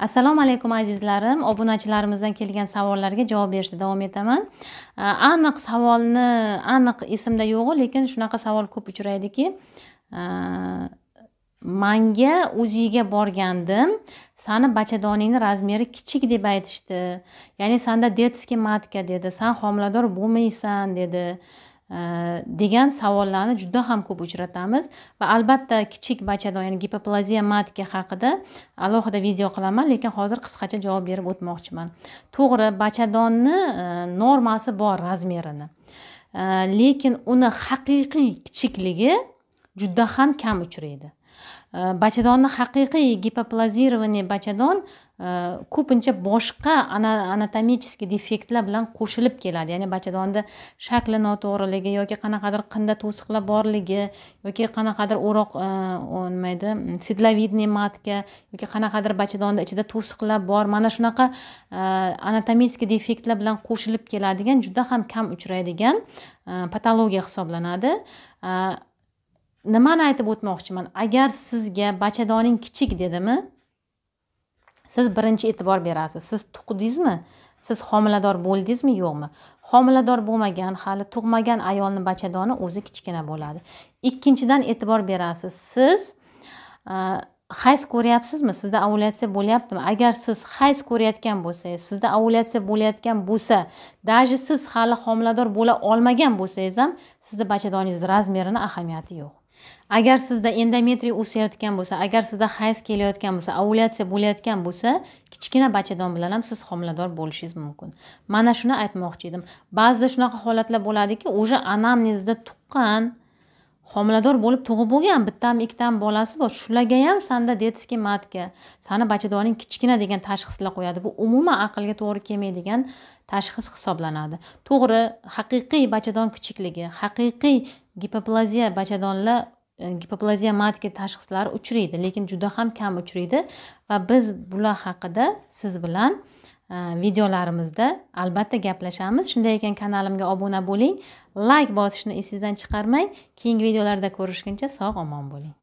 assalomu alaykum azizlarim obunachilarimizdan kelgan savollarga javob berishda davom etaman aniq savolni aniq esimda yo'g'u lekin shunaqa savol ko'p uchraydiki manga o'ziga borgandim sani bachadoningni razmeri kichik deb aytishdi ya'ni sanda детский matka dedi san homilador bo'lmaysan dedi Э, degan savollarni juda ham ko'p uchratamiz va albatta kichik bachadon ya'ni gipoplaziya matka haqida alohida video qilaman lekin hozir qisqacha javob berib o'tmoqchiman to'g'ri bachadonni e, normasi bor razmerini e, lekin uni haqiqiy kichikligi juda ham kam uchraydi bachadonni haqiqiy gipoplazирование bachadon ko'pincha boshqa anatomический defektlar bilan qo'shilib keladi ya'ni bachadonni shakli noto'g'riligi yoki qanaqadir qinda to'siqlar borligi yoki qanaqadir o'roq nima deydi sedlovidniy matka yoki qanaqadir bachadonni ichida to'siqlar bor mana shunaqa anatomический defektlar bilan qo'shilib keladigan juda ham kam uchraydigan patologiya hisoblanadi nimani aytib o'tmoqchiman agar sizga bachadoning kichik dedimi siz birinchi e'tibor berasiz siz tuqdingizmi siz homilador bo'ldingizmi yo'qmi homilador bo'lmagan hali tug'magan ayolni bachadoni o'zi kichkina bo'ladi ikkinchidan e'tibor berasiz siz e, hayz ko'ryapsizmi sizda ovulyatsiya bo'lyaptimi agar siz hayz ko'rayotgan bo'lsangiz sizda ovulyatsiya bo'layotgan bo'lsa даже siz hali homilador bo'la olmagan bo'lsangiz ham sizni bachadoningizni razmerini ahamiyati yo'q agar sizda endometriy o'sayotgan bo'lsa agar sizda hayz kelayotgan bo'lsa ovulyatsiya bo'layotgan bo'lsa kichkina bachadon bilan ham siz homilador bo'lishingiz mumkin mana shuni aytmoqchi edim ba'zida shunaqa holatlar bo'ladiki уже anamnezda tuqqan homilador bo'lib tug'ib bo'lgan bittami ikkitami bolasi bor shularga ham sanda детский matka sani bachadoning kichkina degan tashxislar qo'yadi bu umuman aqlga to'g'ri kelmaydigan tashxis hisoblanadi to'g'ri haqiqiy bachadon kichikligi haqiqiy gipoplaziya bachadonlar e, gipoplaziya matka tashxislari uchraydi lekin juda ham kam uchraydi va biz bular haqida siz bilan E, videolarimizda albatta gaplashamiz shunday ekan kanalimga obuna bo'ling layk bosishni esingizdan chiqarmang keyingi videolarda ko'rishguncha sog' omon bo'ling